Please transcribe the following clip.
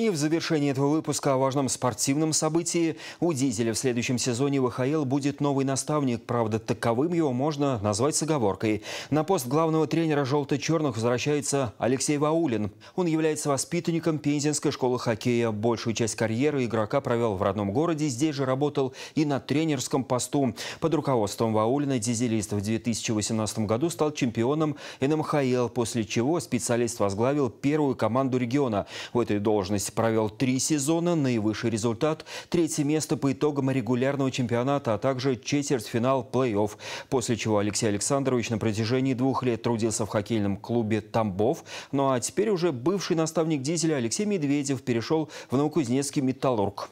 И в завершении этого выпуска о важном спортивном событии. У «Дизеля» в следующем сезоне ВХЛ будет новый наставник. Правда, таковым его можно назвать с оговоркой. На пост главного тренера «Желто-черных» возвращается Алексей Ваулин. Он является воспитанником Пензенской школы хоккея. Большую часть карьеры игрока провел в родном городе. Здесь же работал и на тренерском посту. Под руководством Ваулина «Дизелист» в 2018 году стал чемпионом НМХЛ, эм после чего специалист возглавил первую команду региона. В этой должности Беларусь провел три сезона, наивысший результат – третье место по итогам регулярного чемпионата, а также четвертьфинал плей-офф, после чего Алексей Александрович на протяжении двух лет трудился в хоккейном клубе «Тамбов». Ну а теперь уже бывший наставник «Дизеля» Алексей Медведев перешел в Новокузнецкий «Металлург».